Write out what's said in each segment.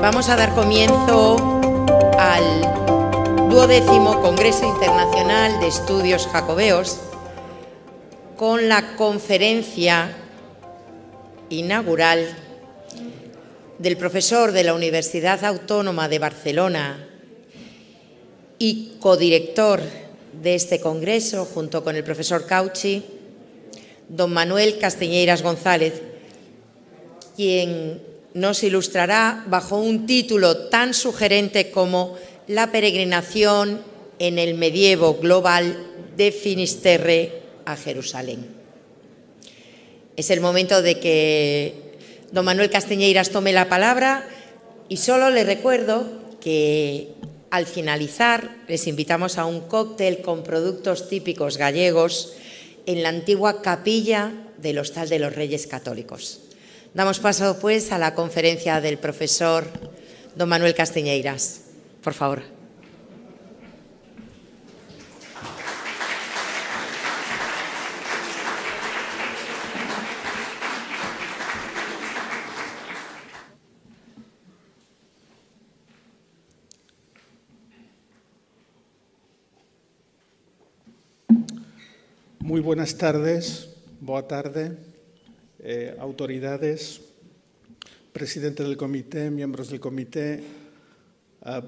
Vamos a dar comienzo al duodécimo Congreso Internacional de Estudios Jacobeos con la conferencia inaugural del profesor de la Universidad Autónoma de Barcelona y codirector de este congreso, junto con el profesor Cauchi, don Manuel Castiñeiras González, quien nos ilustrará bajo un título tan sugerente como La peregrinación en el medievo global de Finisterre a Jerusalén. Es el momento de que don Manuel Casteñeiras tome la palabra y solo le recuerdo que al finalizar les invitamos a un cóctel con productos típicos gallegos en la antigua capilla del Hostal de los Reyes Católicos. Damos paso, pues, a la conferencia del profesor don Manuel Castiñeiras. Por favor. Muy buenas tardes, boa tarde. Eh, autoridades, presidente del comité, miembros del comité, eh,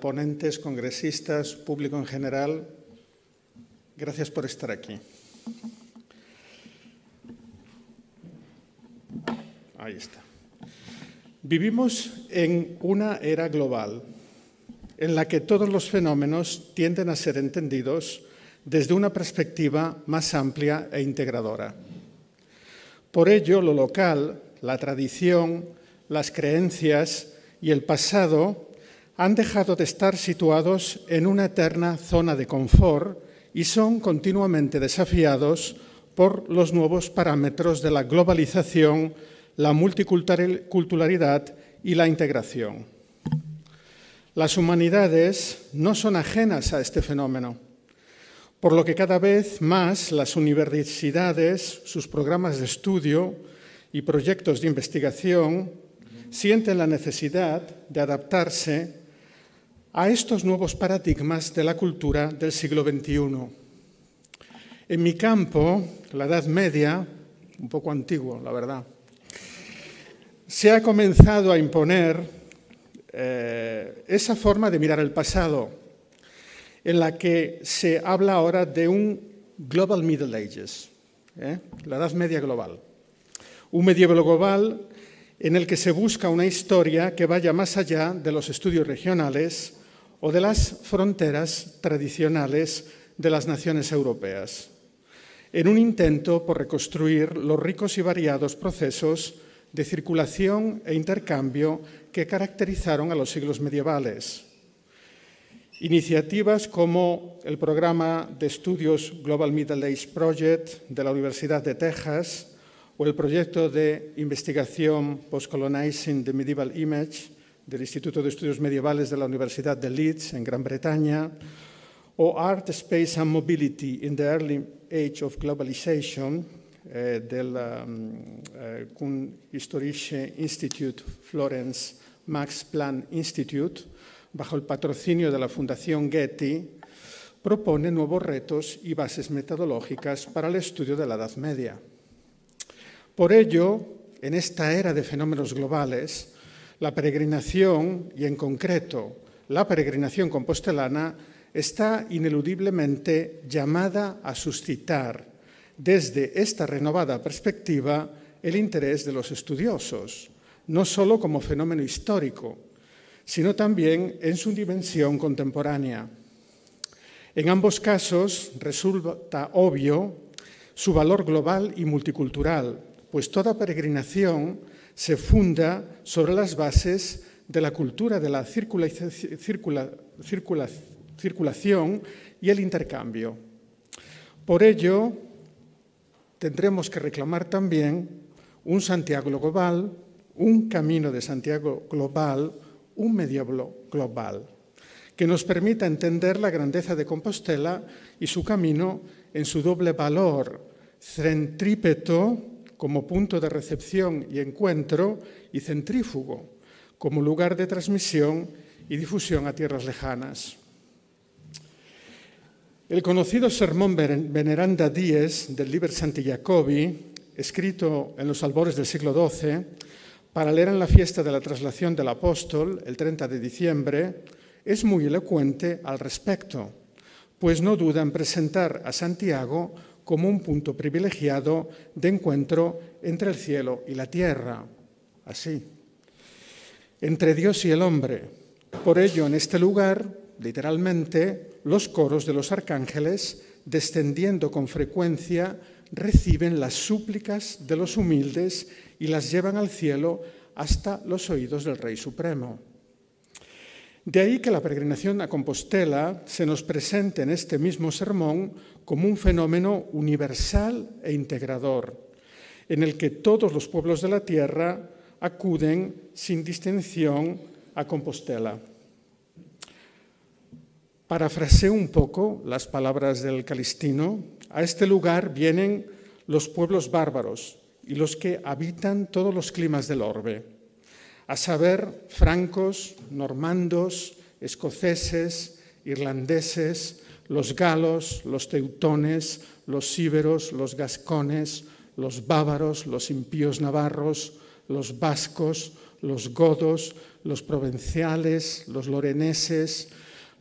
ponentes, congresistas, público en general, gracias por estar aquí. Ahí está. Vivimos en una era global en la que todos los fenómenos tienden a ser entendidos desde una perspectiva más amplia e integradora. Por ello, lo local, la tradición, las creencias y el pasado han dejado de estar situados en una eterna zona de confort y son continuamente desafiados por los nuevos parámetros de la globalización, la multiculturalidad y la integración. Las humanidades no son ajenas a este fenómeno por lo que cada vez más las universidades, sus programas de estudio y proyectos de investigación sienten la necesidad de adaptarse a estos nuevos paradigmas de la cultura del siglo XXI. En mi campo, la Edad Media, un poco antiguo, la verdad, se ha comenzado a imponer eh, esa forma de mirar el pasado en la que se habla ahora de un Global Middle Ages, ¿eh? la Edad Media Global. Un medievo global en el que se busca una historia que vaya más allá de los estudios regionales o de las fronteras tradicionales de las naciones europeas, en un intento por reconstruir los ricos y variados procesos de circulación e intercambio que caracterizaron a los siglos medievales Iniciativas como el programa de estudios Global Middle Age Project de la Universidad de Texas o el proyecto de investigación Postcolonizing the Medieval Image del Instituto de Estudios Medievales de la Universidad de Leeds en Gran Bretaña o Art, Space and Mobility in the Early Age of Globalization eh, del mm, eh, Kun Institute Institut Florence Max Planck Institute bajo el patrocinio de la Fundación Getty, propone nuevos retos y bases metodológicas para el estudio de la Edad Media. Por ello, en esta era de fenómenos globales, la peregrinación, y en concreto la peregrinación compostelana, está ineludiblemente llamada a suscitar, desde esta renovada perspectiva, el interés de los estudiosos, no sólo como fenómeno histórico, sino también en su dimensión contemporánea. En ambos casos resulta obvio su valor global y multicultural, pues toda peregrinación se funda sobre las bases de la cultura de la circulación y el intercambio. Por ello, tendremos que reclamar también un Santiago global, un camino de Santiago global, un mediablo global que nos permita entender la grandeza de Compostela y su camino en su doble valor centrípeto como punto de recepción y encuentro y centrífugo como lugar de transmisión y difusión a tierras lejanas. El conocido sermón Veneranda 10 del Liber Santi Jacobi, escrito en los albores del siglo XII, para leer en la fiesta de la traslación del apóstol, el 30 de diciembre, es muy elocuente al respecto, pues no duda en presentar a Santiago como un punto privilegiado de encuentro entre el cielo y la tierra, así, entre Dios y el hombre. Por ello, en este lugar, literalmente, los coros de los arcángeles, descendiendo con frecuencia, reciben las súplicas de los humildes y las llevan al cielo hasta los oídos del Rey Supremo. De ahí que la peregrinación a Compostela se nos presente en este mismo sermón como un fenómeno universal e integrador, en el que todos los pueblos de la tierra acuden sin distinción a Compostela. Parafraseo un poco las palabras del Calistino, a este lugar vienen los pueblos bárbaros, y los que habitan todos los climas del orbe, a saber, francos, normandos, escoceses, irlandeses, los galos, los teutones, los íberos, los gascones, los bávaros, los impíos navarros, los vascos, los godos, los provinciales, los loreneses,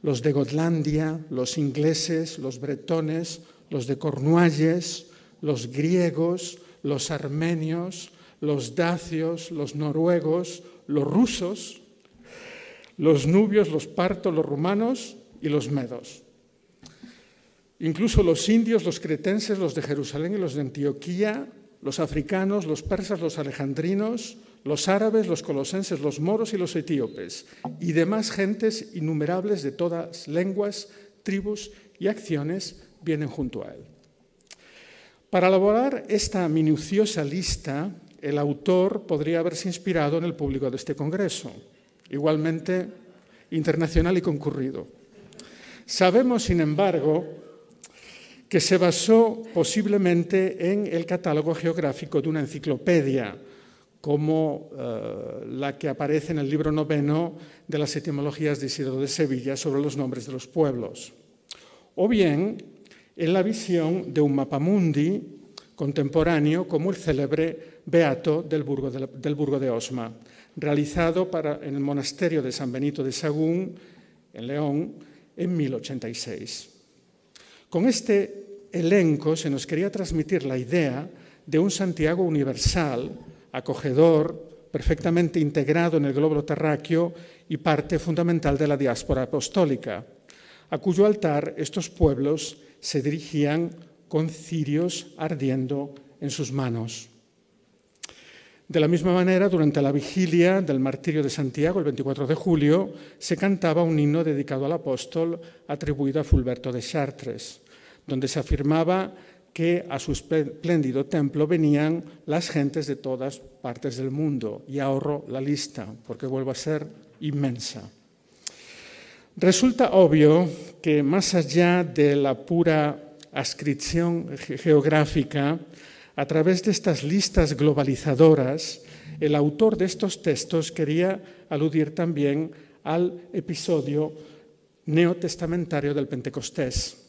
los de Gotlandia, los ingleses, los bretones, los de Cornualles, los griegos, los armenios, los dacios, los noruegos, los rusos, los nubios, los partos, los rumanos y los medos. Incluso los indios, los cretenses, los de Jerusalén y los de Antioquía, los africanos, los persas, los alejandrinos, los árabes, los colosenses, los moros y los etíopes, y demás gentes innumerables de todas lenguas, tribus y acciones vienen junto a él. Para elaborar esta minuciosa lista, el autor podría haberse inspirado en el público de este Congreso, igualmente internacional y concurrido. Sabemos, sin embargo, que se basó posiblemente en el catálogo geográfico de una enciclopedia, como eh, la que aparece en el libro noveno de las etimologías de Isidro de Sevilla sobre los nombres de los pueblos, o bien en la visión de un mapamundi contemporáneo como el célebre Beato del Burgo de, Osma, realizado en el monasterio de San Benito de Sagún, en León, en 1086. Con este elenco se nos quería transmitir la idea de un Santiago universal, acogedor, perfectamente integrado en el globo terráqueo y parte fundamental de la diáspora apostólica a cuyo altar estos pueblos se dirigían con cirios ardiendo en sus manos. De la misma manera, durante la vigilia del martirio de Santiago, el 24 de julio, se cantaba un himno dedicado al apóstol atribuido a Fulberto de Chartres, donde se afirmaba que a su espléndido templo venían las gentes de todas partes del mundo. Y ahorro la lista, porque vuelvo a ser inmensa. Resulta obvio que más allá de la pura ascripción geográfica, a través de estas listas globalizadoras, el autor de estos textos quería aludir también al episodio neotestamentario del Pentecostés,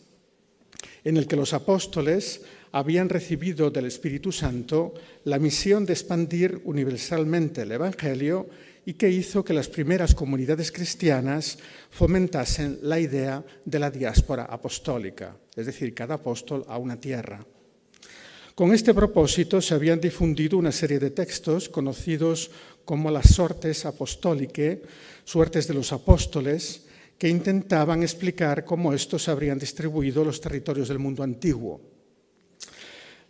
en el que los apóstoles habían recibido del Espíritu Santo la misión de expandir universalmente el Evangelio y que hizo que las primeras comunidades cristianas fomentasen la idea de la diáspora apostólica, es decir, cada apóstol a una tierra. Con este propósito se habían difundido una serie de textos conocidos como las Sortes apostólicas, Suertes de los Apóstoles, que intentaban explicar cómo estos habrían distribuido los territorios del mundo antiguo.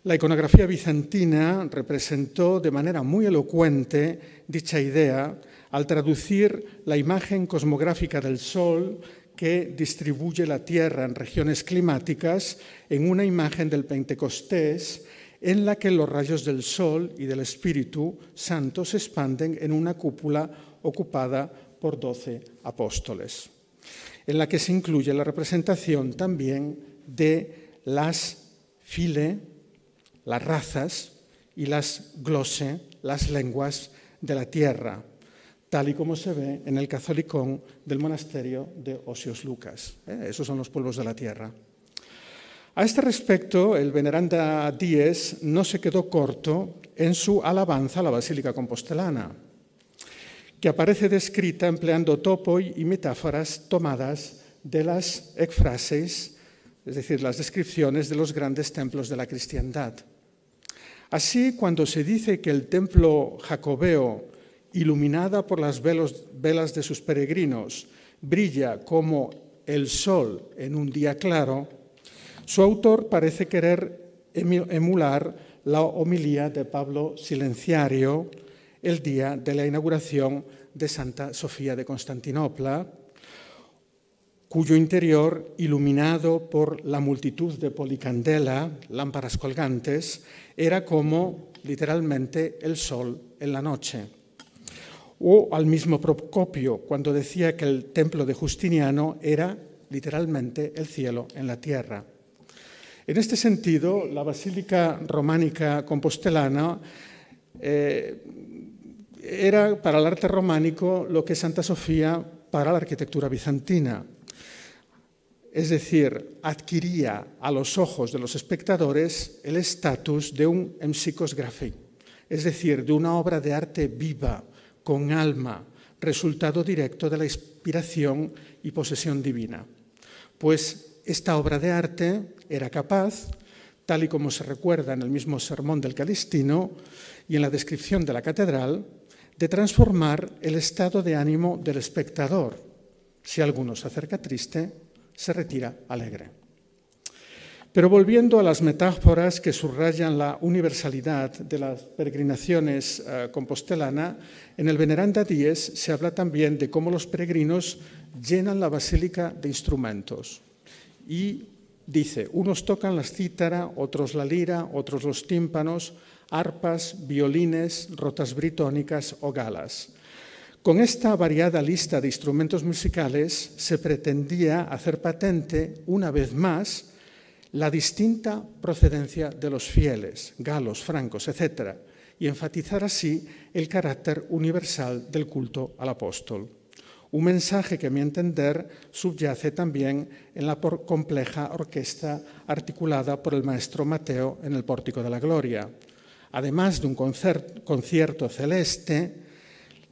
La iconografía bizantina representó de manera muy elocuente dicha idea al traducir la imagen cosmográfica del Sol que distribuye la Tierra en regiones climáticas en una imagen del Pentecostés en la que los rayos del Sol y del Espíritu Santo se expanden en una cúpula ocupada por doce apóstoles, en la que se incluye la representación también de las file, las razas y las glose, las lenguas de la tierra, tal y como se ve en el cazolicón del monasterio de Osios Lucas. ¿eh? Esos son los pueblos de la tierra. A este respecto, el veneranda Díez no se quedó corto en su alabanza a la Basílica Compostelana, que aparece descrita empleando topo y metáforas tomadas de las exfrases es decir, las descripciones de los grandes templos de la cristiandad. Así, cuando se dice que el templo jacobeo, iluminada por las velas de sus peregrinos, brilla como el sol en un día claro, su autor parece querer emular la homilía de Pablo Silenciario el día de la inauguración de Santa Sofía de Constantinopla, cuyo interior, iluminado por la multitud de policandela, lámparas colgantes, era como literalmente el sol en la noche. O al mismo Procopio, cuando decía que el templo de Justiniano era literalmente el cielo en la tierra. En este sentido, la Basílica Románica Compostelana eh, era para el arte románico lo que Santa Sofía para la arquitectura bizantina es decir, adquiría a los ojos de los espectadores el estatus de un emsicosgrafé, es decir, de una obra de arte viva, con alma, resultado directo de la inspiración y posesión divina. Pues esta obra de arte era capaz, tal y como se recuerda en el mismo sermón del Calistino y en la descripción de la catedral, de transformar el estado de ánimo del espectador, si alguno se acerca triste, se retira alegre. Pero volviendo a las metáforas que subrayan la universalidad de las peregrinaciones compostelanas, eh, compostelana, en el Veneranda 10 se habla también de cómo los peregrinos llenan la basílica de instrumentos. Y dice, unos tocan la cítara, otros la lira, otros los tímpanos, arpas, violines, rotas britónicas o galas. Con esta variada lista de instrumentos musicales se pretendía hacer patente, una vez más, la distinta procedencia de los fieles, galos, francos, etc., y enfatizar así el carácter universal del culto al apóstol. Un mensaje que, a mi entender, subyace también en la compleja orquesta articulada por el maestro Mateo en el Pórtico de la Gloria. Además de un concierto celeste,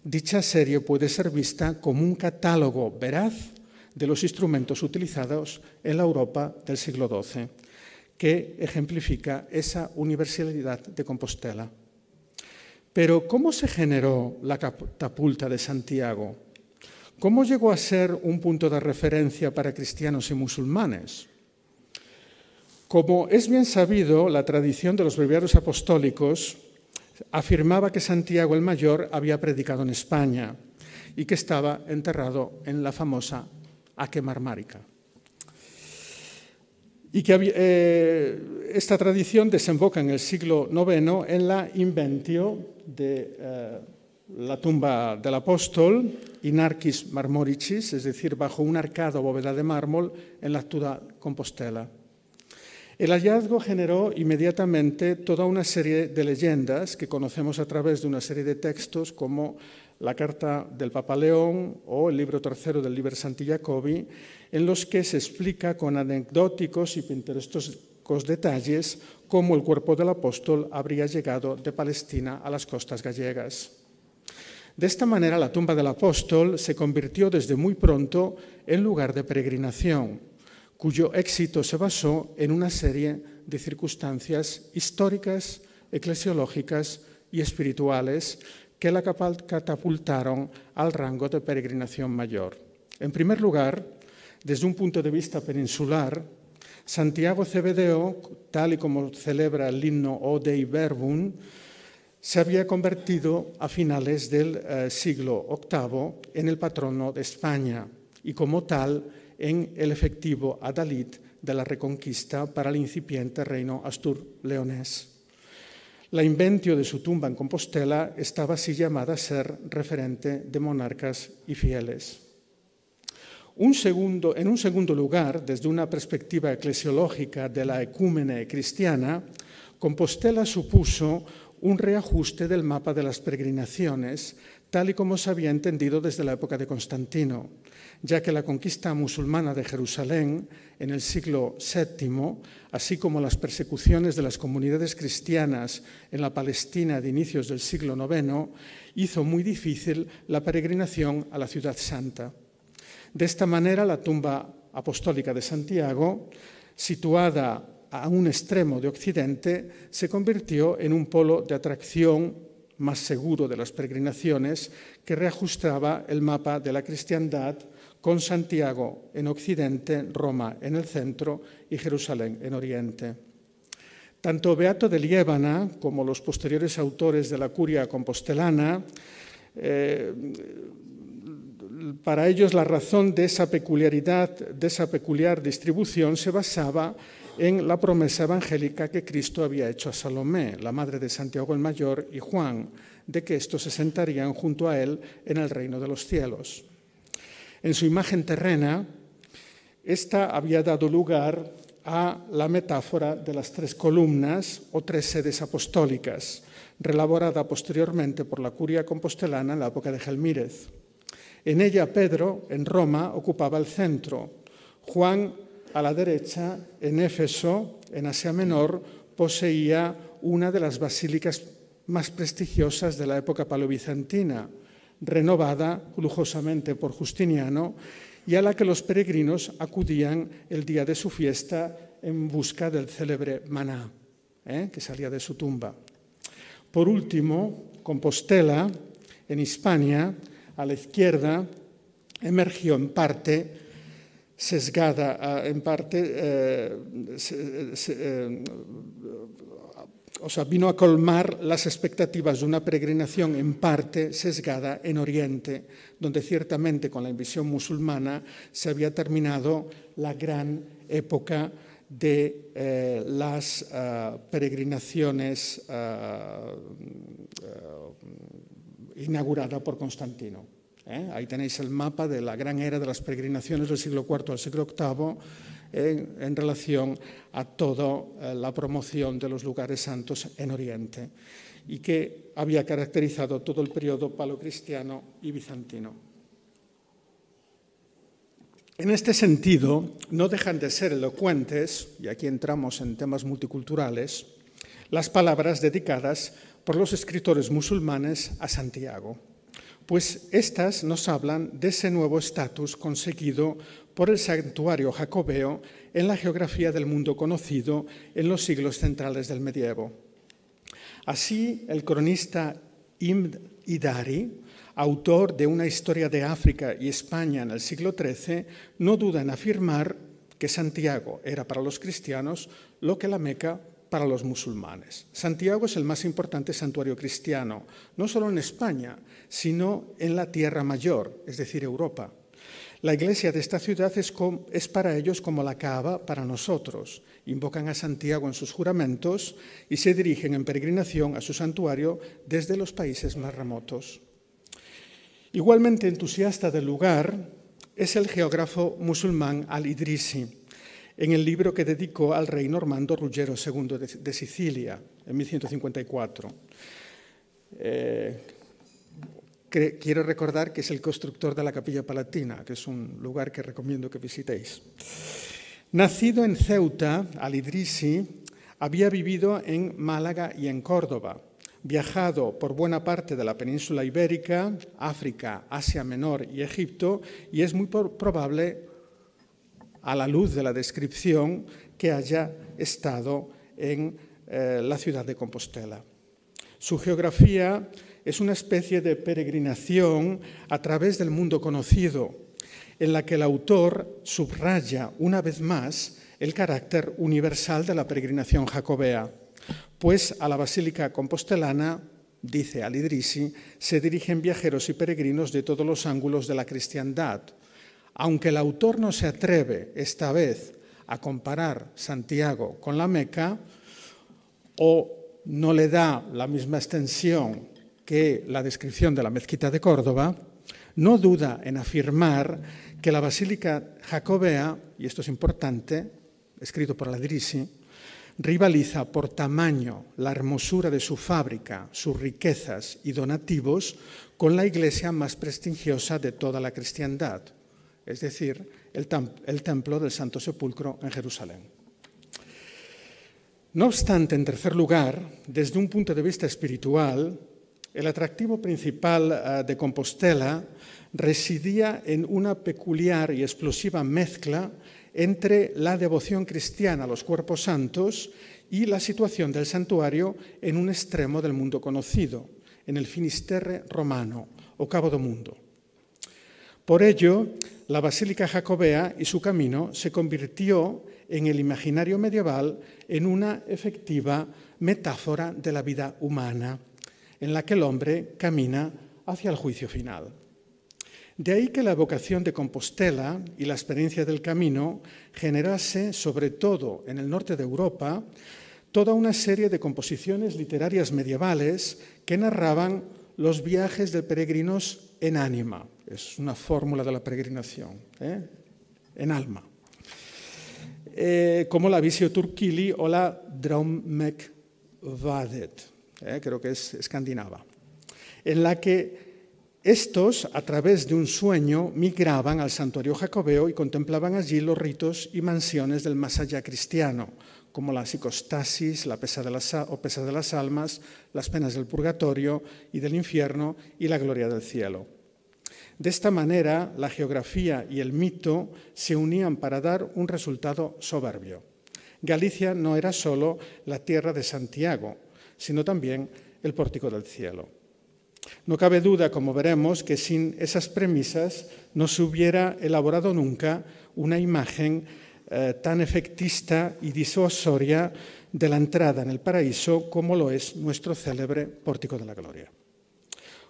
Dicha serie puede ser vista como un catálogo veraz de los instrumentos utilizados en la Europa del siglo XII, que ejemplifica esa universalidad de Compostela. Pero ¿cómo se generó la catapulta de Santiago? ¿Cómo llegó a ser un punto de referencia para cristianos y musulmanes? Como es bien sabido, la tradición de los breviarios apostólicos afirmaba que Santiago el Mayor había predicado en España y que estaba enterrado en la famosa Aquemarmárica. Y que eh, esta tradición desemboca en el siglo IX en la inventio de eh, la tumba del apóstol, Inarchis Marmoricis, es decir, bajo un arcado bóveda de mármol en la actual Compostela. El hallazgo generó inmediatamente toda una serie de leyendas que conocemos a través de una serie de textos como la Carta del Papa León o el libro tercero del Liber Santi Jacobi, en los que se explica con anecdóticos y pintorescos detalles cómo el cuerpo del apóstol habría llegado de Palestina a las costas gallegas. De esta manera, la tumba del apóstol se convirtió desde muy pronto en lugar de peregrinación cuyo éxito se basó en una serie de circunstancias históricas, eclesiológicas y espirituales que la catapultaron al rango de peregrinación mayor. En primer lugar, desde un punto de vista peninsular, Santiago Cebedeo, tal y como celebra el himno O Dei Verbum, se había convertido a finales del eh, siglo VIII en el patrono de España y como tal en el efectivo adalid de la Reconquista para el incipiente reino astur-leonés. La inventio de su tumba en Compostela estaba así llamada a ser referente de monarcas y fieles. segundo, en un segundo lugar, desde una perspectiva eclesiológica de la ecúmene cristiana, Compostela supuso un reajuste del mapa de las peregrinaciones tal y como se había entendido desde la época de Constantino, ya que la conquista musulmana de Jerusalén en el siglo VII, así como las persecuciones de las comunidades cristianas en la Palestina de inicios del siglo IX, hizo muy difícil la peregrinación a la ciudad santa. De esta manera, la tumba apostólica de Santiago, situada a un extremo de Occidente, se convirtió en un polo de atracción más seguro de las peregrinaciones, que reajustaba el mapa de la cristiandad con Santiago en occidente, Roma en el centro y Jerusalén en oriente. Tanto Beato de Liébana como los posteriores autores de la curia compostelana, eh, para ellos la razón de esa peculiaridad, de esa peculiar distribución se basaba en en la promesa evangélica que Cristo había hecho a Salomé, la madre de Santiago el Mayor y Juan, de que estos se sentarían junto a él en el reino de los cielos. En su imagen terrena, esta había dado lugar a la metáfora de las tres columnas o tres sedes apostólicas, relaborada posteriormente por la curia compostelana en la época de Gelmírez. En ella Pedro, en Roma, ocupaba el centro, Juan a la derecha, en Éfeso, en Asia Menor, poseía una de las basílicas más prestigiosas de la época paleobizantina, renovada lujosamente por Justiniano y a la que los peregrinos acudían el día de su fiesta en busca del célebre maná, ¿eh? que salía de su tumba. Por último, Compostela, en Hispania, a la izquierda, emergió en parte sesgada ah, en parte, eh, eh, o sea, vino a colmar las expectativas de una peregrinación en parte sesgada en Oriente, donde ciertamente con la invasión musulmana se había terminado la gran época de eh, las ah, peregrinaciones ah, inaugurada por Constantino. ¿eh? Ahí tenéis el mapa de la gran era de las peregrinaciones del siglo IV al siglo VIII en, eh, en relación a toda eh, la promoción de los lugares santos en Oriente y que había caracterizado todo el periodo palocristiano y bizantino. En este sentido, no dejan de ser elocuentes, y aquí entramos en temas multiculturales, las palabras dedicadas por los escritores musulmanes a Santiago pues estas nos hablan de ese nuevo estatus conseguido por el santuario jacobeo en la geografía del mundo conocido en los siglos centrales del medievo. Así, el cronista Ibn Idari, autor de una historia de África y España en el siglo XIII, no duda en afirmar que Santiago era para los cristianos lo que la Meca para los musulmanes. Santiago es el más importante santuario cristiano, no solo en España, sino en la Tierra Mayor, es decir, Europa. La iglesia de esta ciudad es, para ellos como la Kaaba para nosotros. Invocan a Santiago en sus juramentos y se dirigen en peregrinación a su santuario desde los países más remotos. Igualmente entusiasta del lugar es el geógrafo musulmán Al-Idrisi en el libro que dedicó al rey normando Ruggero II de, Sicilia, en 1154. Eh, quiero recordar que es el constructor de la Capilla Palatina, que es un lugar que recomiendo que visitéis. Nacido en Ceuta, al-Idrisi había vivido en Málaga y en Córdoba, viajado por buena parte de la península ibérica, África, Asia Menor y Egipto, y es muy probable a la luz de la descripción que haya estado en eh, la ciudad de Compostela. Su geografía es una especie de peregrinación a través del mundo conocido, en la que el autor subraya una vez más el carácter universal de la peregrinación jacobea, pues a la Basílica Compostelana, dice Alidrisi, se dirigen viajeros y peregrinos de todos los ángulos de la cristiandad, aunque el autor no se atreve esta vez a comparar Santiago con la Meca, o no le da la misma extensión que la descripción de la mezquita de Córdoba, no duda en afirmar que la basílica jacobea, y esto es importante, escrito por Ladrisi, rivaliza por tamaño, la hermosura de su fábrica, sus riquezas y donativos con la iglesia más prestigiosa de toda la cristiandad, es decir, el, templo del Santo Sepulcro en Jerusalén. No obstante, en tercer lugar, desde un punto de vista espiritual, el atractivo principal ah, de Compostela residía en una peculiar y explosiva mezcla entre la devoción cristiana a los cuerpos santos y la situación del santuario en un extremo del mundo conocido, en el Finisterre romano o Cabo do Mundo. Por ello, la Basílica Jacobea y su camino se convirtió en el imaginario medieval en una efectiva metáfora de la vida humana, en la que el hombre camina hacia el juicio final. De ahí que la vocación de Compostela y la experiencia del camino generase, sobre todo en el norte de Europa, toda una serie de composiciones literarias medievales que narraban los viajes de peregrinos en ánima es una fórmula de la peregrinación, ¿eh? en alma. Eh, como la Visio Turquili o la Drommek Vadet, ¿eh? creo que es escandinava, en la que estos, a través de un sueño, migraban al santuario jacobeo y contemplaban allí los ritos y mansiones del más allá cristiano, como la psicostasis, la o pesa de las almas, las penas del purgatorio y del infierno y la gloria del cielo. De esta manera, la geografía y el mito se unían para dar un resultado soberbio. Galicia no era solo la tierra de Santiago, sino también el pórtico del cielo. No cabe duda, como veremos, que sin esas premisas no se hubiera elaborado nunca una imagen eh, tan efectista y disuasoria de la entrada en el paraíso como lo es nuestro célebre pórtico de la gloria.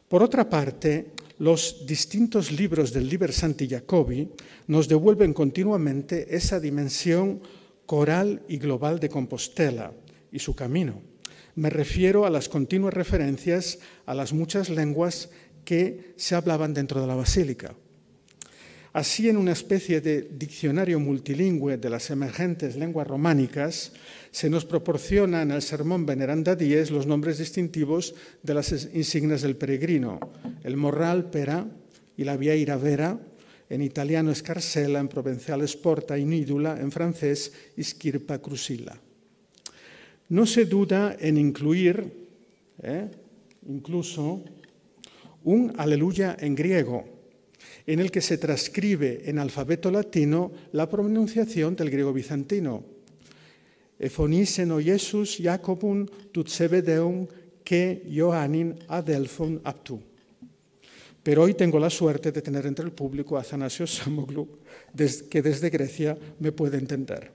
Por otra parte, los distintos libros del Liber Santi Jacobi nos devuelven continuamente esa dimensión coral y global de Compostela y su camino. Me refiero a las continuas referencias a las muchas lenguas que se hablaban dentro de la basílica. Así, en una especie de diccionario multilingüe de las emergentes lenguas románicas, se nos proporciona en el sermón Veneranda 10 los nombres distintivos de las insignias del peregrino, el morral pera y la vieira vera, en italiano escarcela, en provencial esporta y nidula, en francés isquirpa crusilla. No se duda en incluir, eh, incluso, un aleluya en griego, en el que se transcribe en alfabeto latino la pronunciación del griego bizantino. Efonisen o Jesus que adelphon aptu. Pero hoy tengo la suerte de tener entre el público a zanasio Samoglou, que desde Grecia me puede entender.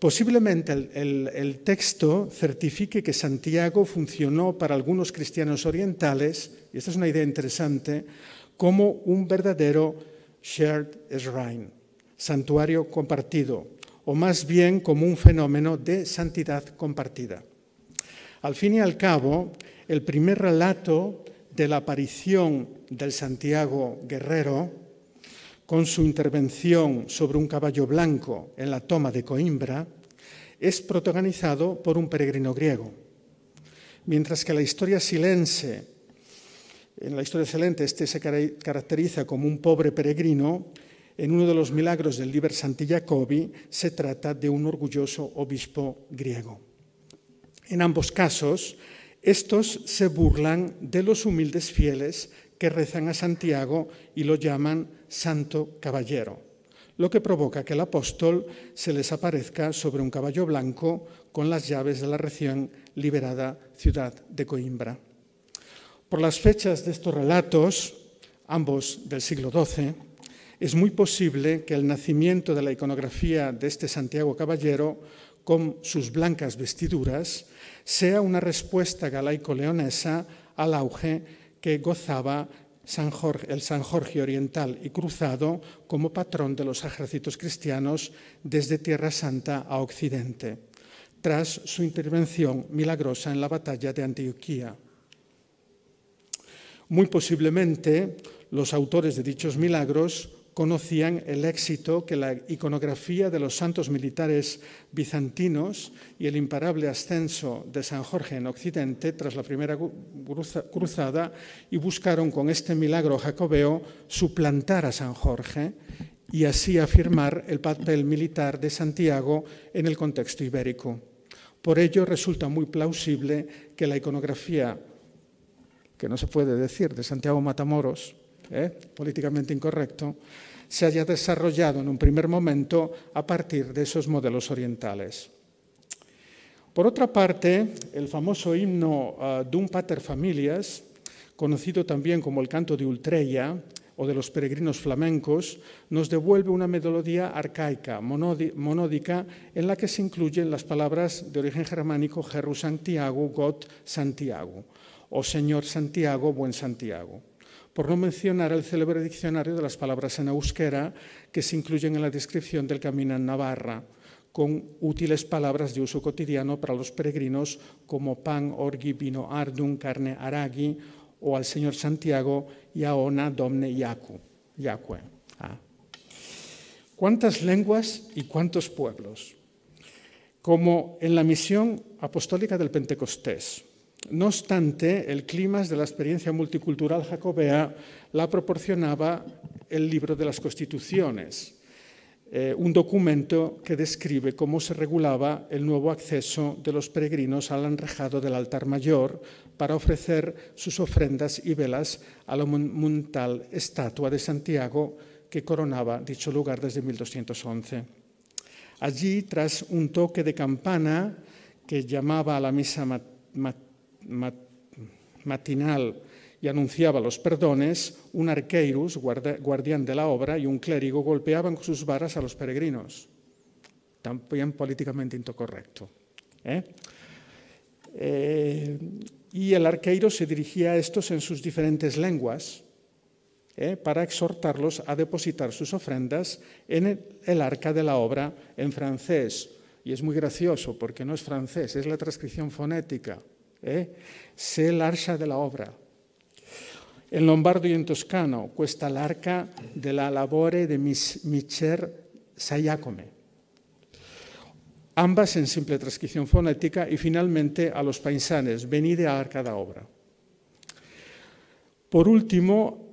Posiblemente el, texto certifique que Santiago funcionó para algunos cristianos orientales, y esta es una idea interesante, como un verdadero shared shrine, santuario compartido, o más bien como un fenómeno de santidad compartida. Al fin y al cabo, el primer relato de la aparición del Santiago Guerrero, con su intervención sobre un caballo blanco en la toma de Coimbra, es protagonizado por un peregrino griego, mientras que la historia silense en la historia excelente, este se caracteriza como un pobre peregrino, en uno de los milagros del Liber Santillacobi se trata de un orgulloso obispo griego. En ambos casos, estos se burlan de los humildes fieles que rezan a Santiago y lo llaman Santo Caballero, lo que provoca que el apóstol se les aparezca sobre un caballo blanco con las llaves de la recién liberada ciudad de Coimbra. Por las fechas de estos relatos, ambos del siglo XII, es muy posible que el nacimiento de la iconografía de este Santiago Caballero, con sus blancas vestiduras, sea una respuesta galaico-leonesa al auge que gozaba el San Jorge Oriental y Cruzado como patrón de los ejércitos cristianos desde Tierra Santa a Occidente, tras su intervención milagrosa en la batalla de Antioquía muy posiblemente los autores de dichos milagros conocían el éxito que la iconografía de los santos militares bizantinos y el imparable ascenso de San Jorge en Occidente tras la primera cruzada y buscaron con este milagro jacobeo suplantar a San Jorge y así afirmar el papel militar de Santiago en el contexto ibérico. Por ello resulta muy plausible que la iconografía que no se puede decir, de Santiago Matamoros, ¿eh? políticamente incorrecto, se haya desarrollado en un primer momento a partir de esos modelos orientales. Por otra parte, el famoso himno ah, Dum Pater Familias, conocido también como el canto de Ultreya o de los peregrinos flamencos, nos devuelve una melodía arcaica, monódica, en la que se incluyen las palabras de origen germánico Jeru Santiago, Got Santiago o oh señor Santiago, buen Santiago, por no mencionar el célebre diccionario de las palabras en euskera que se incluyen en la descripción del camino en Navarra, con útiles palabras de uso cotidiano para los peregrinos como pan, orgi, vino, ardum, carne, aragi, o al señor Santiago, yaona, domne, yacu, ah. ¿Cuántas lenguas y cuántos pueblos? Como en la misión apostólica del Pentecostés, no obstante, el clima de la experiencia multicultural jacobea la proporcionaba el libro de las constituciones, eh, un documento que describe cómo se regulaba el nuevo acceso de los peregrinos al enrejado del altar mayor para ofrecer sus ofrendas y velas a la monumental estatua de Santiago que coronaba dicho lugar desde 1211. Allí, tras un toque de campana que llamaba a la misa matinal, matinal y anunciaba los perdones, un arqueirus, guardián de la obra, y un clérigo golpeaban con sus varas a los peregrinos. También políticamente incorrecto. ¿eh? Eh, y el arqueiro se dirigía a estos en sus diferentes lenguas ¿eh? para exhortarlos a depositar sus ofrendas en el arca de la obra en francés. Y es muy gracioso porque no es francés, es la transcripción fonética ¿eh? Sé el archa de la obra. En Lombardo y en Toscano, cuesta arca de la labore de Michel Sayacome. Ambas en simple transcripción fonética y finalmente a los paisanes, venide a cada obra. Por último,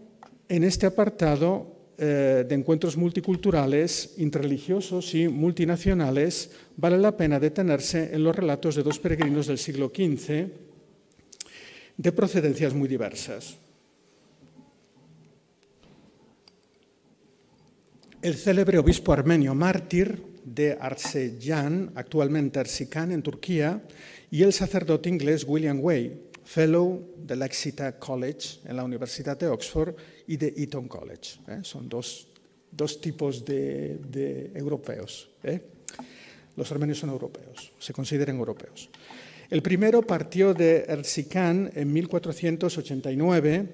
en este apartado eh, de encuentros multiculturales, interreligiosos y multinacionales, vale la pena detenerse en los relatos de dos peregrinos del siglo XV de procedencias muy diversas. El célebre obispo armenio mártir de Arseyan, actualmente Erzincan en Turquía, y el sacerdote inglés William Way, fellow del Exeter College en la Universidad de Oxford y de Eton College. ¿eh? Son dos, dos, tipos de, europeos. ¿eh? Los armenios son europeos, se consideran europeos. El primero partió de Erzikán en 1489,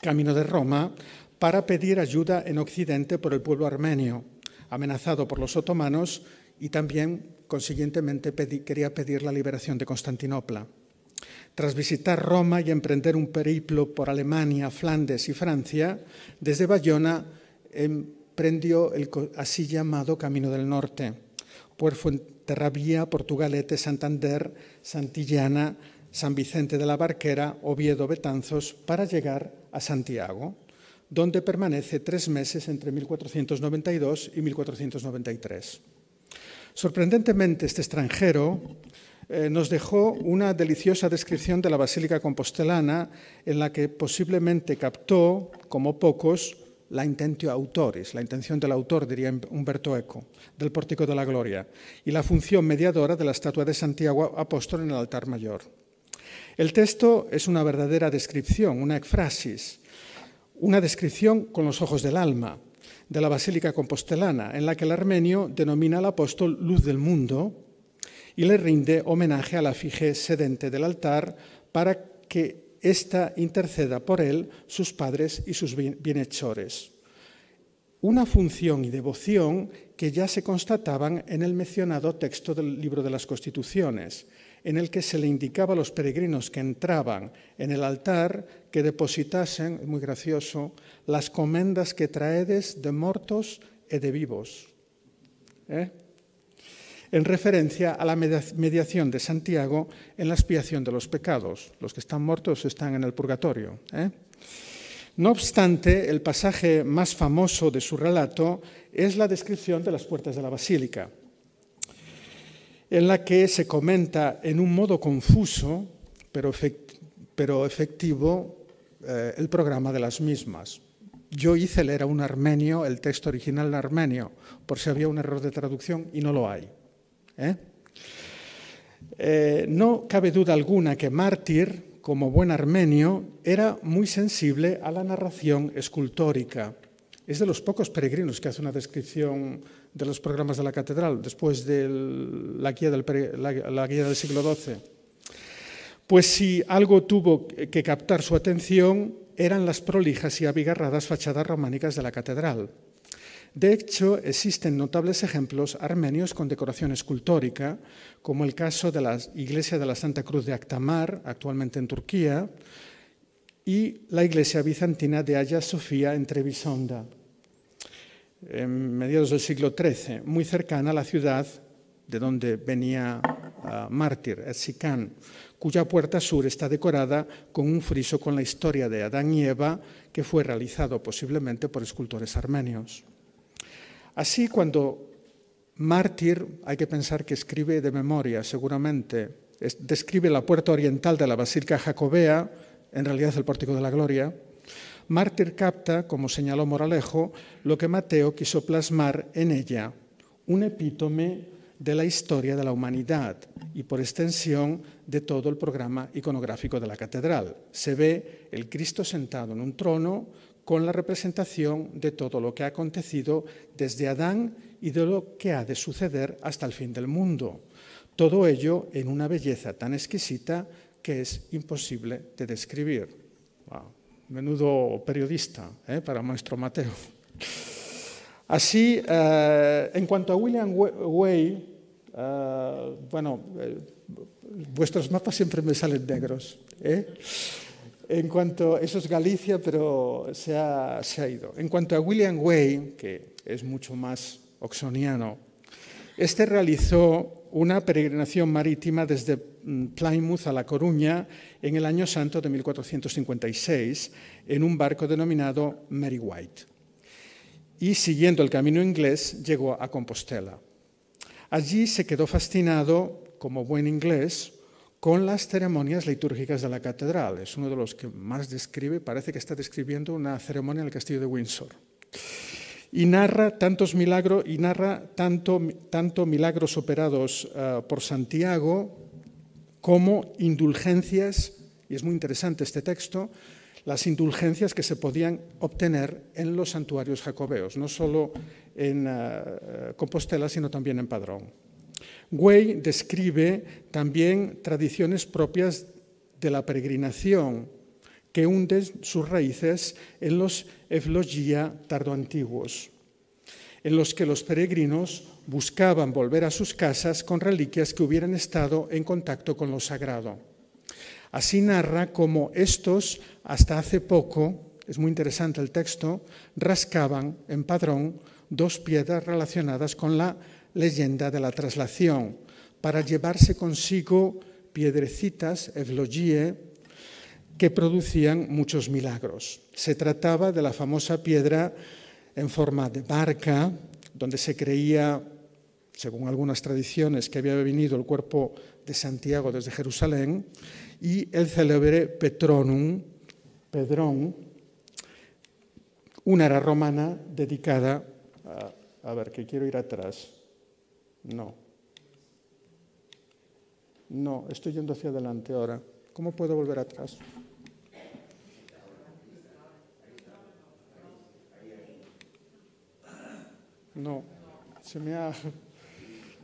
camino de Roma, para pedir ayuda en Occidente por el pueblo armenio, amenazado por los otomanos y también, consiguientemente, quería pedir la liberación de Constantinopla. Tras visitar Roma y emprender un periplo por Alemania, Flandes y Francia, desde Bayona emprendió el así llamado Camino del Norte, por Fuenterrabía, Portugalete, Santander, Santillana, San Vicente de la Barquera, Oviedo, Betanzos, para llegar a Santiago, donde permanece tres meses entre 1492 y 1493. Sorprendentemente, este extranjero eh, nos dejó una deliciosa descripción de la Basílica Compostelana en la que posiblemente captó, como pocos, la intentio autoris, la intención del autor, diría Humberto Eco, del Pórtico de la Gloria, y la función mediadora de la estatua de Santiago Apóstol en el altar mayor. El texto es una verdadera descripción, una ecfrasis, una descripción con los ojos del alma de la Basílica Compostelana, en la que el armenio denomina al apóstol luz del mundo y le rinde homenaje a la fije sedente del altar para que ésta interceda por él, sus padres y sus bienhechores. Una función y devoción que ya se constataban en el mencionado texto del libro de las Constituciones, en el que se le indicaba a los peregrinos que entraban en el altar que depositasen, muy gracioso, las comendas que traedes de muertos e de vivos. ¿eh? en referencia a la mediación de Santiago en la expiación de los pecados. Los que están muertos están en el purgatorio. ¿eh? No obstante, el pasaje más famoso de su relato es la descripción de las puertas de la basílica, en la que se comenta en un modo confuso, pero, efectivo, eh, el programa de las mismas. Yo hice leer a un armenio el texto original en armenio, por si había un error de traducción, y no lo hay. ¿eh? Eh, no cabe duda alguna que Mártir, como buen armenio, era muy sensible a la narración escultórica. Es de los pocos peregrinos que hace una descripción de los programas de la catedral, después de la guía del siglo XII. Pues si algo tuvo que captar su atención eran las prolijas y abigarradas fachadas románicas de la catedral. De hecho, existen notables ejemplos armenios con decoración escultórica, como el caso de la iglesia de la Santa Cruz de Actamar, actualmente en Turquía, y la iglesia bizantina de Hagia Sofía en Trebisonda, en mediados del siglo XIII, muy cercana a la ciudad de donde venía ah, mártir, Erzikán, cuya puerta sur está decorada con un friso con la historia de Adán y Eva que fue realizado posiblemente por escultores armenios. Así, cuando Mártir, hay que pensar que escribe de memoria, seguramente, describe la puerta oriental de la Basílica Jacobea, en realidad el Pórtico de la Gloria, Mártir capta, como señaló Moralejo, lo que Mateo quiso plasmar en ella, un epítome de la historia de la humanidad y por extensión de todo el programa iconográfico de la catedral. Se ve el Cristo sentado en un trono, con la representación de todo lo que ha acontecido desde Adán y de lo que ha de suceder hasta el fin del mundo. Todo ello en una belleza tan exquisita que es imposible de describir. Menudo periodista ¿eh? para Maestro Mateo. Así, eh, en cuanto a William Way, eh, bueno, vuestros mapas siempre me salen negros. ¿eh? En cuanto, eso es Galicia, pero se ha, se ha ido. En cuanto a William Way, que es mucho más oxoniano, este realizó una peregrinación marítima desde mm, Plymouth a La Coruña en el año santo de 1456 en un barco denominado Mary White. Y siguiendo el camino inglés llegó a Compostela. Allí se quedó fascinado, como buen inglés, con las ceremonias litúrgicas de la catedral. Es uno de los que más describe, parece que está describiendo una ceremonia en el castillo de Windsor. Y narra tantos milagros, y narra tanto, tanto milagros operados eh, por Santiago como indulgencias, y es muy interesante este texto, las indulgencias que se podían obtener en los santuarios jacobeos, no solo en eh, eh, Compostela, sino también en Padrón. Way describe también tradiciones propias de la peregrinación que hunden sus raíces en los eflogia tardoantiguos, en los que los peregrinos buscaban volver a sus casas con reliquias que hubieran estado en contacto con lo sagrado. Así narra cómo estos, hasta hace poco, es muy interesante el texto, rascaban en padrón dos piedras relacionadas con la leyenda de la traslación, para llevarse consigo piedrecitas, evlogie, que producían muchos milagros. Se trataba de la famosa piedra en forma de barca, donde se creía, según algunas tradiciones, que había venido el cuerpo de Santiago desde Jerusalén, y el célebre Petronum, Pedrón, una era romana dedicada a... A ver, que quiero ir atrás. No. No, estoy yendo hacia adelante ahora. ¿Cómo puedo volver atrás? No, se me ha...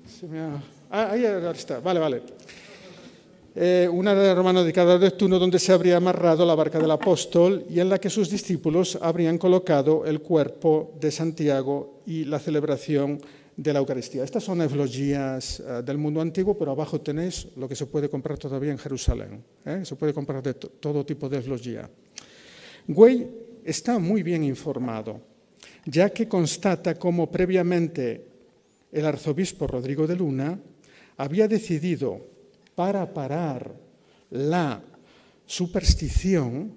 Se me ah, ahí está, vale, vale. Eh, una de romanas dedicada a Neptuno donde se habría amarrado la barca del apóstol y en la que sus discípulos habrían colocado el cuerpo de Santiago y la celebración de la Eucaristía. Estas son eflogías eh, del mundo antiguo, pero abajo tenéis lo que se puede comprar todavía en Jerusalén. ¿eh? Se puede comprar de todo tipo de eflogía. Güey está muy bien informado, ya que constata cómo previamente el arzobispo Rodrigo de Luna había decidido, para parar la superstición,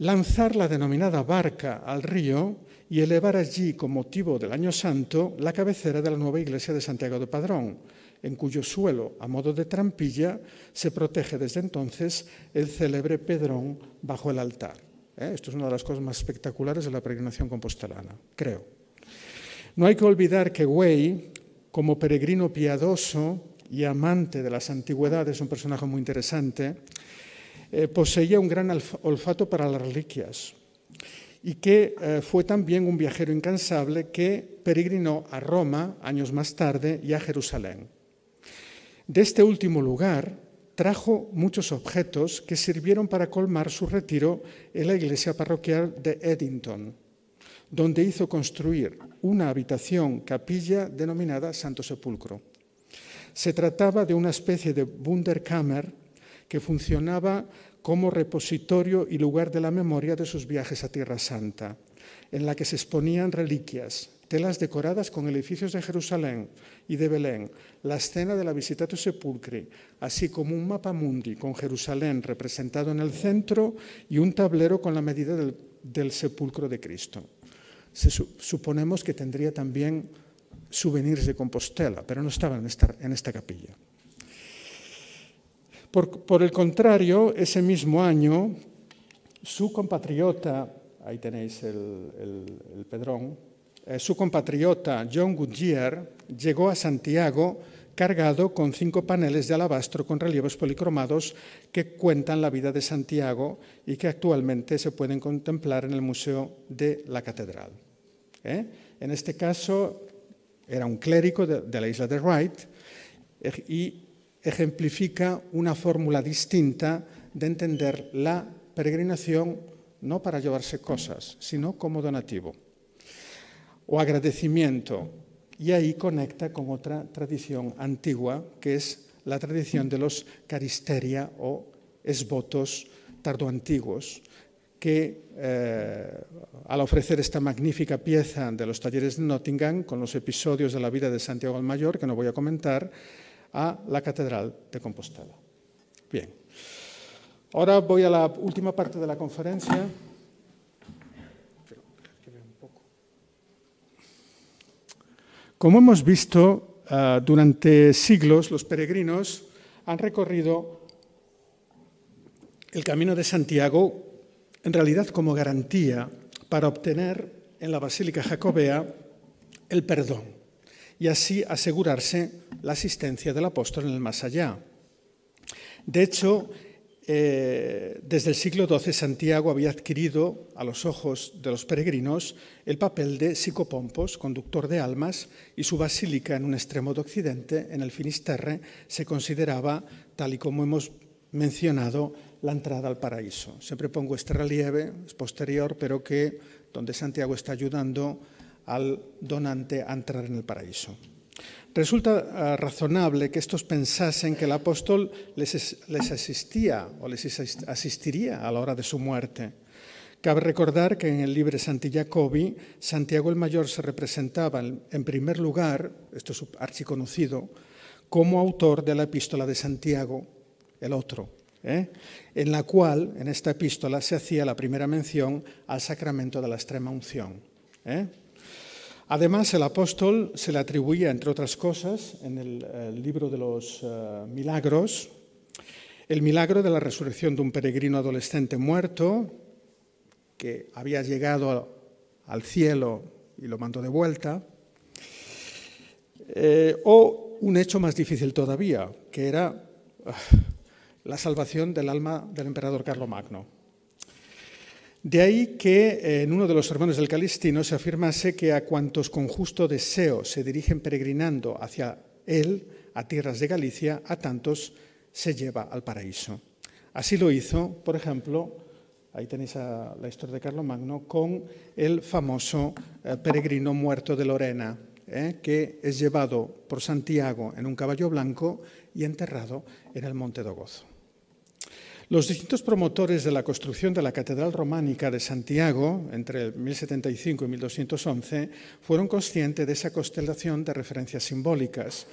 lanzar la denominada barca al río y elevar allí, con motivo del Año Santo, la cabecera de la nueva iglesia de Santiago de Padrón, en cuyo suelo, a modo de trampilla, se protege desde entonces el célebre Pedrón bajo el altar. ¿Eh? Esto es una de las cosas más espectaculares de la peregrinación compostelana, creo. No hay que olvidar que Güey, como peregrino piadoso y amante de las antigüedades, un personaje muy interesante, eh, poseía un gran olfato para las reliquias y que eh, fue también un viajero incansable que peregrinó a Roma años más tarde y a Jerusalén. De este último lugar trajo muchos objetos que sirvieron para colmar su retiro en la iglesia parroquial de Eddington, donde hizo construir una habitación capilla denominada Santo Sepulcro. Se trataba de una especie de Wunderkammer que funcionaba como repositorio y lugar de la memoria de sus viajes a Tierra Santa, en la que se exponían reliquias, telas decoradas con edificios de Jerusalén y de Belén, la escena de la visita tu sepulcre, así como un mapa mundi con Jerusalén representado en el centro y un tablero con la medida del, sepulcro de Cristo. suponemos que tendría también souvenirs de Compostela, pero no estaban en esta capilla. Por, el contrario, ese mismo año, su compatriota, ahí tenéis el, pedrón, eh, su compatriota John Goodyear llegó a Santiago cargado con cinco paneles de alabastro con relieves policromados que cuentan la vida de Santiago y que actualmente se pueden contemplar en el Museo de la Catedral. ¿eh? En este caso era un clérigo de, de la isla de Wright eh, y ejemplifica una fórmula distinta de entender la peregrinación no para llevarse cosas, sino como donativo o agradecimiento. Y ahí conecta con otra tradición antigua, que es la tradición de los caristeria o esbotos tardoantiguos, que eh, al ofrecer esta magnífica pieza de los talleres de Nottingham, con los episodios de la vida de Santiago el Mayor, que no voy a comentar, a la Catedral de Compostela. Bien, ahora voy a la última parte de la conferencia. Como hemos visto, ah, durante siglos los peregrinos han recorrido el camino de Santiago en realidad como garantía para obtener en la Basílica Jacobea el perdón y así asegurarse la asistencia del apóstol en el más allá. De hecho, eh, desde el siglo XII Santiago había adquirido, a los ojos de los peregrinos, el papel de psicopompos, conductor de almas, y su basílica en un extremo de Occidente, en el Finisterre, se consideraba, tal y como hemos mencionado, la entrada al paraíso. Siempre pongo este relieve, es posterior, pero que donde Santiago está ayudando al donante a entrar en el paraíso. Resulta ah, razonable que estos pensasen que el apóstol les, asistía o les asistiría a la hora de su muerte. Cabe recordar que en el libro Santi Jacobi, Santiago el Mayor se representaba en primer lugar, esto es archiconocido, como autor de la epístola de Santiago, el otro, ¿eh? en la cual, en esta epístola, se hacía la primera mención al sacramento de la extrema unción. ¿eh? Además, el apóstol se le atribuía, entre otras cosas, en el, libro de los eh, milagros, el milagro de la resurrección de un peregrino adolescente muerto que había llegado al cielo y lo mandó de vuelta, eh, o un hecho más difícil todavía, que era ah, la salvación del alma del emperador Magno. De ahí que eh, en uno de los hermanos del Calistino se afirmase que a cuantos con justo deseo se dirigen peregrinando hacia él, a tierras de Galicia, a tantos se lleva al paraíso. Así lo hizo, por ejemplo, ahí tenéis la historia de Magno con el famoso eh, peregrino muerto de Lorena, eh, que es llevado por Santiago en un caballo blanco y enterrado en el Monte de Gozo. Los distintos promotores de la construcción de la Catedral Románica de Santiago, entre 1075 y 1211, fueron conscientes de esa constelación de referencias simbólicas,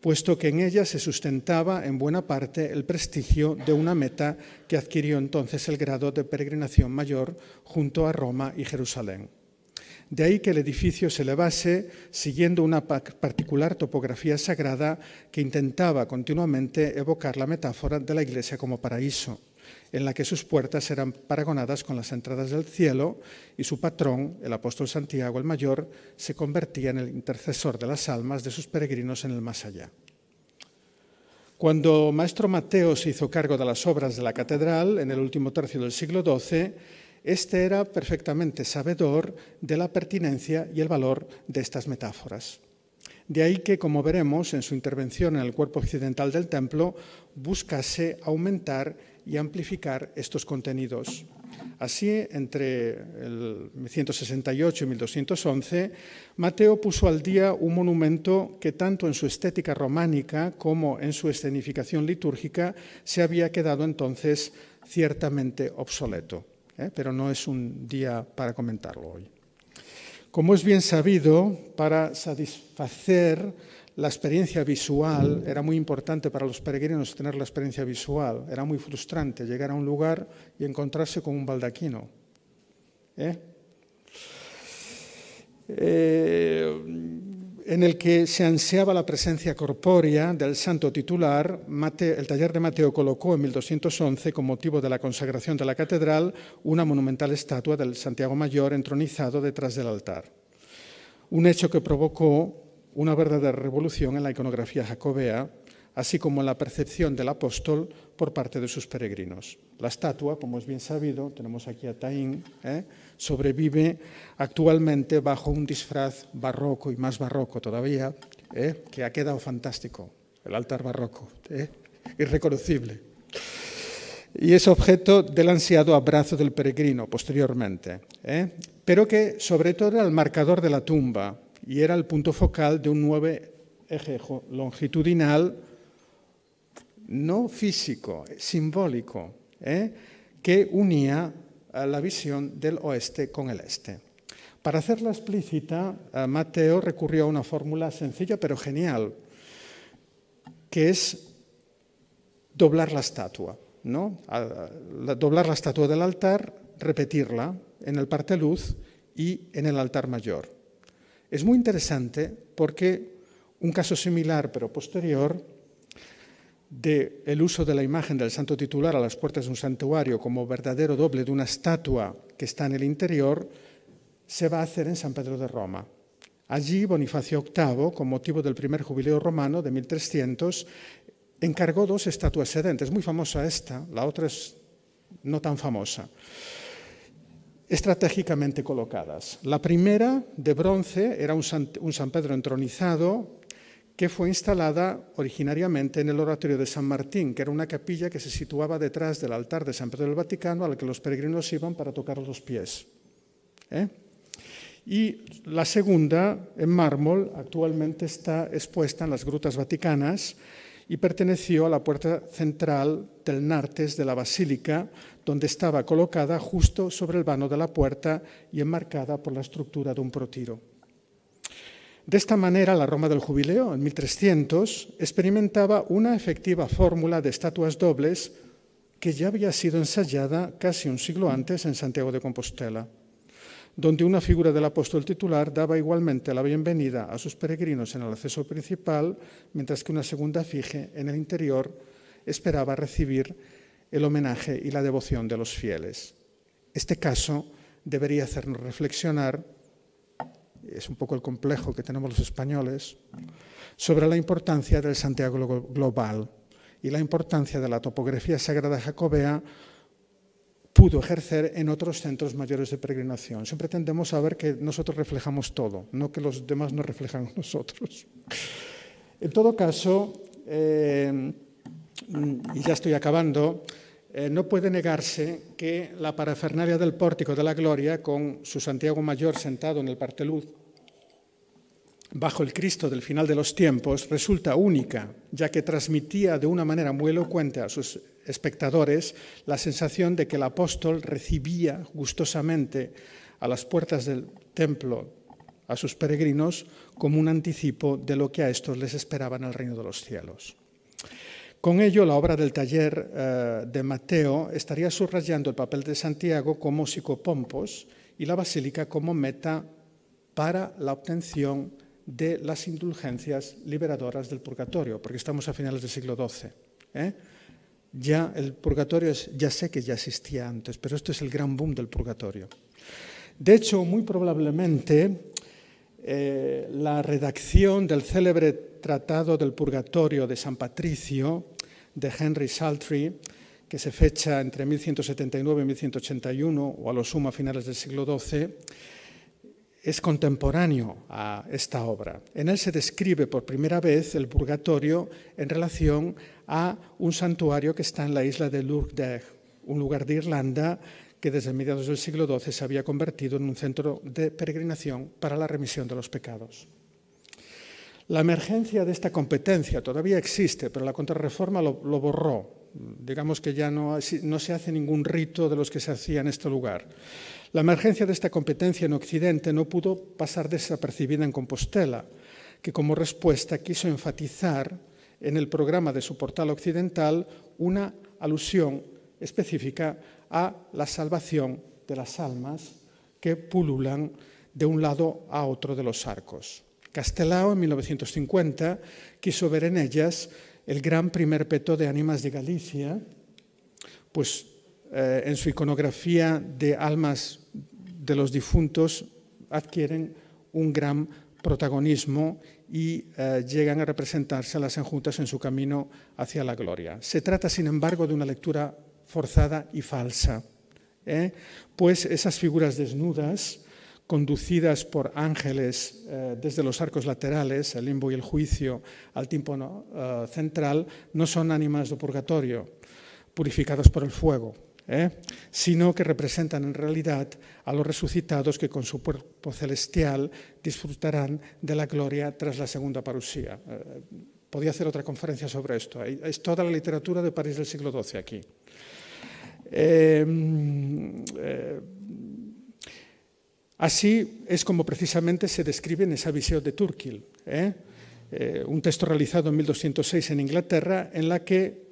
puesto que en ella se sustentaba en buena parte el prestigio de una meta que adquirió entonces el grado de peregrinación mayor junto a Roma y Jerusalén. De ahí que el edificio se elevase siguiendo una particular topografía sagrada que intentaba continuamente evocar la metáfora de la iglesia como paraíso, en la que sus puertas eran paragonadas con las entradas del cielo y su patrón, el apóstol Santiago el Mayor, se convertía en el intercesor de las almas de sus peregrinos en el más allá. Cuando Maestro Mateo se hizo cargo de las obras de la catedral en el último tercio del siglo XII, este era perfectamente sabedor de la pertinencia y el valor de estas metáforas. De ahí que, como veremos en su intervención en el cuerpo occidental del templo, buscase aumentar y amplificar estos contenidos. Así, entre el y 1211, Mateo puso al día un monumento que tanto en su estética románica como en su escenificación litúrgica se había quedado entonces ciertamente obsoleto. ¿eh? pero no es un día para comentarlo hoy. Como es bien sabido, para satisfacer la experiencia visual, era muy importante para los peregrinos tener la experiencia visual, era muy frustrante llegar a un lugar y encontrarse con un baldaquino. ¿Eh? eh en el que se ansiaba la presencia corpórea del santo titular, el taller de Mateo colocó en 1211, con motivo de la consagración de la catedral, una monumental estatua del Santiago Mayor entronizado detrás del altar. Un hecho que provocó una verdadera revolución en la iconografía jacobea, así como en la percepción del apóstol por parte de sus peregrinos. La estatua, como es bien sabido, tenemos aquí a Taín, ¿eh? sobrevive actualmente bajo un disfraz barroco y más barroco todavía, ¿eh? que ha quedado fantástico, el altar barroco, ¿eh? irreconocible. Y es objeto del ansiado abrazo del peregrino posteriormente, ¿eh? pero que sobre todo era el marcador de la tumba y era el punto focal de un nuevo eje longitudinal no físico, simbólico, ¿eh? que unía la visión del oeste con el este. Para hacerla explícita, eh, Mateo recurrió a una fórmula sencilla pero genial, que es doblar la estatua. ¿no? Doblar la estatua del altar, repetirla en el parte luz y en el altar mayor. Es muy interesante porque un caso similar pero posterior del uso de la imagen del santo titular a las puertas de un santuario como verdadero doble de una estatua que está en el interior, se va a hacer en San Pedro de Roma. Allí Bonifacio VIII, con motivo del primer jubileo romano de 1300, encargó dos estatuas sedentes. Muy famosa esta, la otra es no tan famosa estratégicamente colocadas. La primera, de bronce, era un San, Pedro entronizado que fue instalada originariamente en el Oratorio de San Martín, que era una capilla que se situaba detrás del altar de San Pedro del Vaticano al que los peregrinos iban para tocar los pies. ¿eh? Y la segunda, en mármol, actualmente está expuesta en las grutas vaticanas y perteneció a la puerta central del Nartes de la Basílica, donde estaba colocada justo sobre el vano de la puerta y enmarcada por la estructura de un protiro. De esta manera, la Roma del Jubileo, en 1300, experimentaba una efectiva fórmula de estatuas dobles que ya había sido ensayada casi un siglo antes en Santiago de Compostela, donde una figura del apóstol titular daba igualmente la bienvenida a sus peregrinos en el acceso principal, mientras que una segunda fije en el interior esperaba recibir el homenaje y la devoción de los fieles. Este caso debería hacernos reflexionar es un poco el complejo que tenemos los españoles, sobre la importancia del Santiago global y la importancia de la topografía sagrada jacobea pudo ejercer en otros centros mayores de peregrinación. Siempre tendemos a ver que nosotros reflejamos todo, no que los demás nos reflejan nosotros. En todo caso, eh, y ya estoy acabando, eh, no puede negarse que la parafernalia del pórtico de la gloria, con su Santiago Mayor sentado en el parteluz, bajo el Cristo del final de los tiempos resulta única, ya que transmitía de una manera muy elocuente a sus espectadores la sensación de que el apóstol recibía gustosamente a las puertas del templo a sus peregrinos como un anticipo de lo que a estos les esperaba en el reino de los cielos. Con ello, la obra del taller eh, de Mateo estaría subrayando el papel de Santiago como psicopompos y la basílica como meta para la obtención de las indulgencias liberadoras del purgatorio, porque estamos a finales del siglo XII. ¿eh? Ya el purgatorio es, ya sé que ya existía antes, pero esto es el gran boom del purgatorio. De hecho, muy probablemente eh, la redacción del célebre Tratado del Purgatorio de San Patricio de Henry Saltry, que se fecha entre 1179 y 1181 o a lo sumo a finales del siglo XII, es contemporáneo a esta obra. En él se describe por primera vez el purgatorio en relación a un santuario que está en la isla de Lourdes, un lugar de Irlanda que desde mediados del siglo XII se había convertido en un centro de peregrinación para la remisión de los pecados. La emergencia de esta competencia todavía existe, pero la contrarreforma lo borró digamos que ya no, se hace ningún rito de los que se hacía en este lugar. La emergencia de esta competencia en Occidente no pudo pasar desapercibida en Compostela, que como respuesta quiso enfatizar en el programa de su portal occidental una alusión específica a la salvación de las almas que pululan de un lado a otro de los arcos. Castelao, en 1950, quiso ver en ellas el gran primer peto de ánimas de Galicia, pues eh, en su iconografía de almas de los difuntos adquieren un gran protagonismo y eh, llegan a representarse a las enjuntas en su camino hacia la gloria. Se trata, sin embargo, de una lectura forzada y falsa, ¿eh? pues esas figuras desnudas conducidas por ángeles eh, desde los arcos laterales, el limbo y el juicio, al tiempo eh, central, no son ánimas de purgatorio purificados por el fuego, ¿eh? sino que representan en realidad a los resucitados que con su cuerpo celestial disfrutarán de la gloria tras la segunda parusía. podría hacer otra conferencia sobre esto. Es toda la literatura de París del siglo XII aquí. Mm, Así es como precisamente se describe en esa visión de Turkil, ¿eh? Eh, un texto realizado en 1206 en Inglaterra, en la que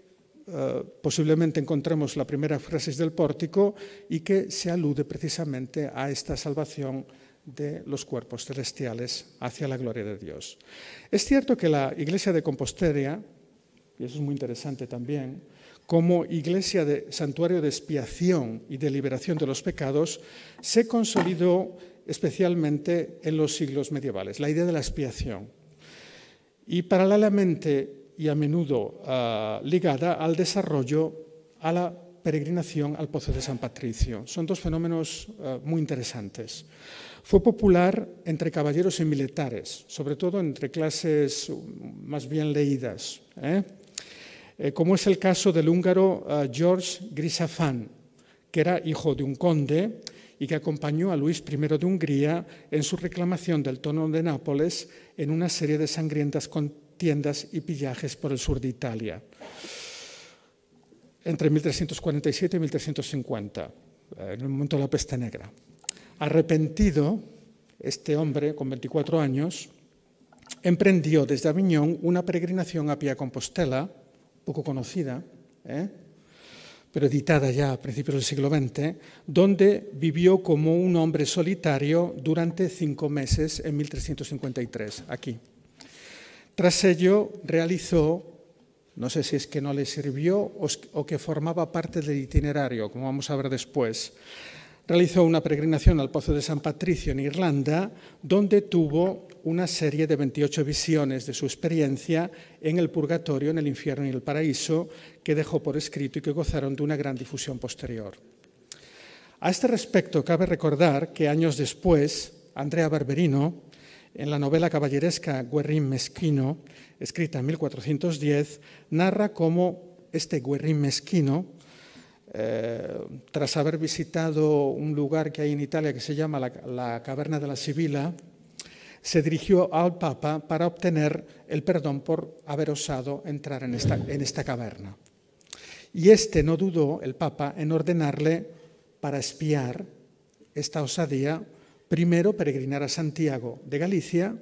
eh, posiblemente encontramos la primera frase del pórtico y que se alude precisamente a esta salvación de los cuerpos celestiales hacia la gloria de Dios. Es cierto que la iglesia de Compostela, y eso es muy interesante también, como iglesia de santuario de expiación y de liberación de los pecados, se consolidó especialmente en los siglos medievales, la idea de la expiación. Y paralelamente y a menudo ah, ligada al desarrollo, a la peregrinación al Pozo de San Patricio. Son dos fenómenos ah, muy interesantes. Fue popular entre caballeros y militares, sobre todo entre clases mm, más bien leídas. ¿eh? Eh, como es el caso del húngaro eh, George Grisafán, que era hijo de un conde y que acompañó a Luis I de Hungría en su reclamación del tono de Nápoles en una serie de sangrientas contiendas y pillajes por el sur de Italia entre 1347 y 1350, eh, en el momento de la peste negra. Arrepentido, este hombre, con 24 años, emprendió desde Aviñón una peregrinación a Pia Compostela, poco conocida, ¿eh? pero editada ya a principios del siglo XX, donde vivió como un hombre solitario durante cinco meses en 1353, aquí. Tras ello realizó, no sé si es que no le sirvió o que formaba parte del itinerario, como vamos a ver después, realizó una peregrinación al Pozo de San Patricio en Irlanda, donde tuvo una serie de 28 visiones de su experiencia en el purgatorio, en el infierno y el paraíso, que dejó por escrito y que gozaron de una gran difusión posterior. A este respecto, cabe recordar que años después, Andrea Barberino, en la novela caballeresca Guerrín Mezquino, escrita en 1410, narra cómo este Guerrín Mezquino eh, tras haber visitado un lugar que hay en Italia que se llama la, Caverna de la Sibila, se dirigió al Papa para obtener el perdón por haber osado entrar en esta, en esta caverna. Y este no dudó, el Papa, en ordenarle para espiar esta osadía, primero peregrinar a Santiago de Galicia,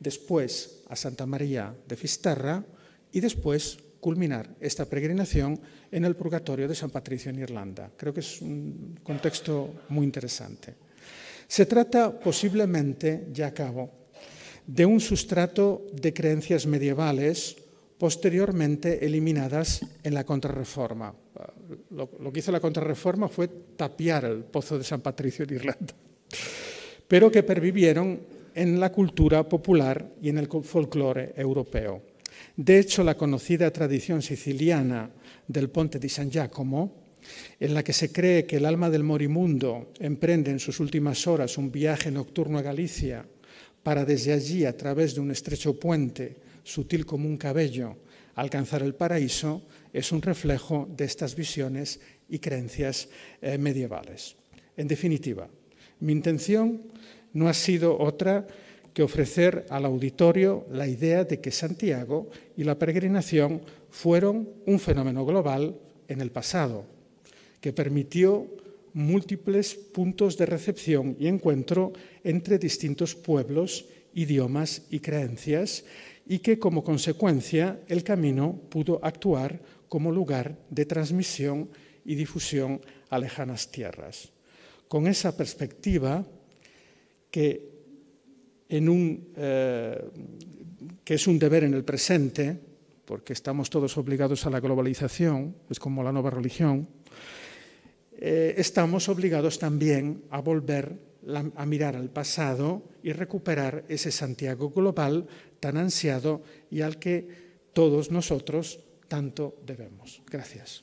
después a Santa María de Fisterra y después culminar esta peregrinación en el purgatorio de San Patricio en Irlanda. Creo que es un contexto muy interesante. Se trata posiblemente, ya acabo, de un sustrato de creencias medievales posteriormente eliminadas en la Contrarreforma. Lo, que hizo la Contrarreforma fue tapiar el pozo de San Patricio en Irlanda, pero que pervivieron en la cultura popular y en el folclore europeo. De hecho, la conocida tradición siciliana del Ponte di San Giacomo, en la que se cree que el alma del morimundo emprende en sus últimas horas un viaje nocturno a Galicia para desde allí, a través de un estrecho puente, sutil como un cabello, alcanzar el paraíso, es un reflejo de estas visiones y creencias eh, medievales. En definitiva, mi intención no ha sido otra que ofrecer al auditorio la idea de que Santiago y la peregrinación fueron un fenómeno global en el pasado, que permitió múltiples puntos de recepción y encuentro entre distintos pueblos, idiomas y creencias, y que como consecuencia el camino pudo actuar como lugar de transmisión y difusión a lejanas tierras. Con esa perspectiva, que un, eh, que es un deber en el presente, porque estamos todos obligados a la globalización, es como la nueva religión, eh, estamos obligados también a volver a mirar al pasado y recuperar ese Santiago global tan ansiado y al que todos nosotros tanto debemos. Gracias.